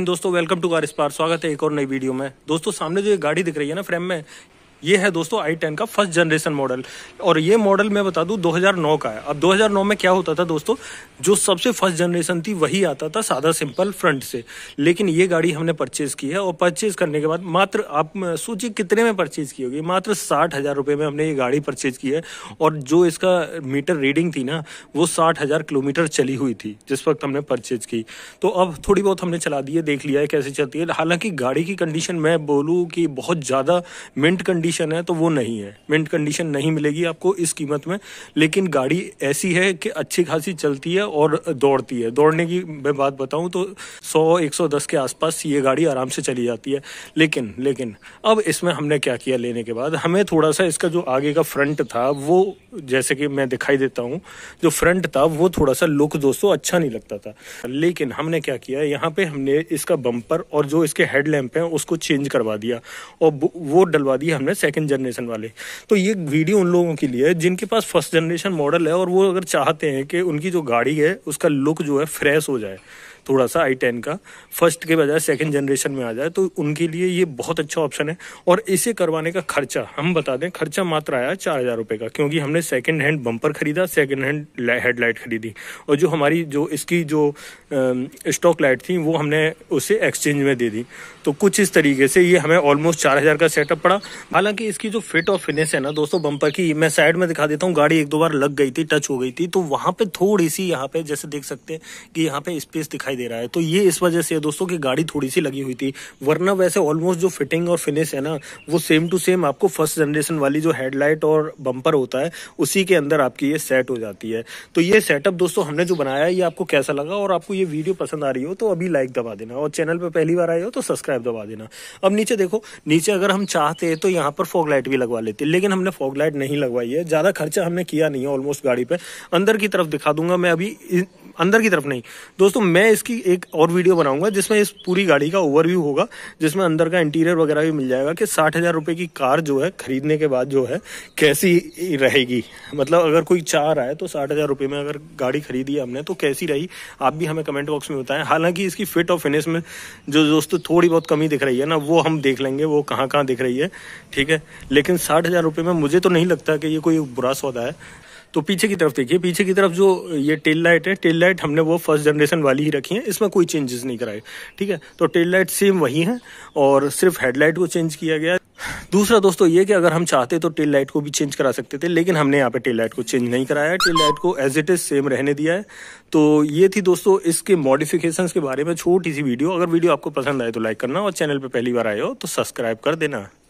दोस्तों welcome to car spar स्वागत है एक और नई वीडियो में दोस्तों सामने जो ये गाड़ी दिख रही है ना फ्रेम में ये है दोस्तों आई टेन का फर्स्ट जनरेशन मॉडल और ये मॉडल मैं बता दूँ 2009 का है अब 2009 में क्या होता था दोस्तों जो सबसे फर्स्ट जनरेशन थी वही आता था सादा सिंपल फ्रंट से लेकिन ये गाड़ी हमने परचेज़ की है और परचेज़ करने के बाद मात्र आप सोचिए कितने में परचेज़ की होगी मात्र साठ हज़ार रुपये में हमने ये गाड़ी परचेज़ की है और जो इसका मीटर रीडिंग थी ना वो साठ हज़ार किलोमीटर चली हुई थी जिस वक्त हमने परचेज़ की तो अब थोड़ी बहुत हमने चला दी है देख लिया है कैसे चलती है हालांकि गाड़ी की कंडीशन मैं बोलूँ कि बहुत ज़्यादा मिंट कंडीशन कंडीशन है तो वो नहीं है मिंट कंडीशन नहीं मिलेगी आपको इस कीमत में लेकिन गाड़ी ऐसी है कि अच्छी खासी चलती है और दौड़ती है दौड़ने की मैं बात बताऊं तो 100 110 के आसपास ये गाड़ी आराम से चली जाती है लेकिन लेकिन अब इसमें हमने क्या किया लेने के बाद हमें थोड़ा सा इसका जो आगे का फ्रंट था वो जैसे कि मैं दिखाई देता हूँ जो फ्रंट था वो थोड़ा सा लुक दोस्तों अच्छा नहीं लगता था लेकिन हमने क्या किया यहाँ पे हमने इसका बम्पर और जो इसके हेडलैम्प हैं उसको चेंज करवा दिया और वो डलवा दिया हमने सेकेंड जनरेशन वाले तो ये वीडियो उन लोगों के लिए है जिनके पास फर्स्ट जनरेशन मॉडल है और वो अगर चाहते हैं कि उनकी जो गाड़ी है उसका लुक जो है फ्रेश हो जाए थोड़ा सा आई टेन का फर्स्ट के बजाय सेकेंड जनरेशन में आ जाए तो उनके लिए ये बहुत अच्छा ऑप्शन है और इसे करवाने का खर्चा हम बता दें खर्चा मात्र आया चार हज़ार रुपये का क्योंकि हमने सेकेंड हैंड बम्पर खरीदा सेकेंड हैंड हेडलाइट खरीदी और जो हमारी जो इसकी जो स्टॉक लाइट थी वो हमने उसे एक्सचेंज में दे दी तो कुछ इस तरीके से ये हमें ऑलमोस्ट चार हज़ार का सेटअप पड़ा हालांकि इसकी जो फिट और फिनिश है ना दोस्तों बम्पर की मैं साइड में दिखा देता हूँ गाड़ी एक दो बार लग गई थी टच हो गई थी तो वहां पर थोड़ी सी यहाँ पे जैसे देख सकते हैं कि यहाँ पे स्पेस दिखाई दिखाई दे रहा है तो ये इस वजह से है दोस्तों कि गाड़ी थोड़ी सी लगी हुई थी वरना वैसे ऑलमोस्ट जो फिटिंग और फिनिश है ना वो सेम टू सेम आपको फर्स्ट जनरेशन वाली जो हेडलाइट और बम्पर होता है उसी के अंदर आपकी ये सेट हो जाती है तो ये सेटअप दोस्तों हमने जो बनाया है ये आपको कैसा लगा और आपको ये वीडियो पसंद आ रही हो तो अभी लाइक दबा देना और चैनल पर पहली बार आए हो तो सब्सक्राइब दबा देना अब नीचे देखो नीचे अगर हम चाहते हैं तो यहाँ पर फॉग लाइट भी लगवा लेते लेकिन हमने फॉग लाइट नहीं लगवाई है ज़्यादा खर्चा हमने किया नहीं है ऑलमोस्ट गाड़ी पे अंदर की तरफ दिखा दूंगा मैं अभी अंदर की तरफ नहीं दोस्तों मैं इसकी एक और वीडियो बनाऊंगा जिसमें इस पूरी गाड़ी का ओवरव्यू होगा जिसमें अंदर का इंटीरियर वगैरह भी मिल जाएगा कि साठ हज़ार रुपये की कार जो है खरीदने के बाद जो है कैसी रहेगी मतलब अगर कोई चाह रहा है तो साठ हज़ार रुपये में अगर गाड़ी खरीदी हमने तो कैसी रही आप भी हमें कमेंट बॉक्स में बताएं हालांकि इसकी फिट और फिनिश में जो दोस्तों थोड़ी बहुत कमी दिख रही है ना वो हम देख लेंगे वो कहाँ कहाँ दिख रही है ठीक है लेकिन साठ हज़ार रुपये में मुझे तो नहीं लगता कि ये कोई बुरा सौदा है तो पीछे की तरफ देखिए पीछे की तरफ जो ये टेल लाइट है टेल लाइट हमने वो फर्स्ट जनरेशन वाली ही रखी है इसमें कोई चेंजेस नहीं कराए ठीक है तो टेल लाइट सेम वही है और सिर्फ हेडलाइट को चेंज किया गया दूसरा दोस्तों ये कि अगर हम चाहते तो टेल लाइट को भी चेंज करा सकते थे लेकिन हमने यहाँ पे टेल लाइट को चेंज नहीं कराया टेल लाइट को एज इट इज़ सेम रहने दिया है तो ये थी दोस्तों इसके मॉडिफिकेशन के बारे में छोटी सी वीडियो अगर वीडियो आपको पसंद आए तो लाइक करना और चैनल पर पहली बार आए हो तो सब्सक्राइब कर देना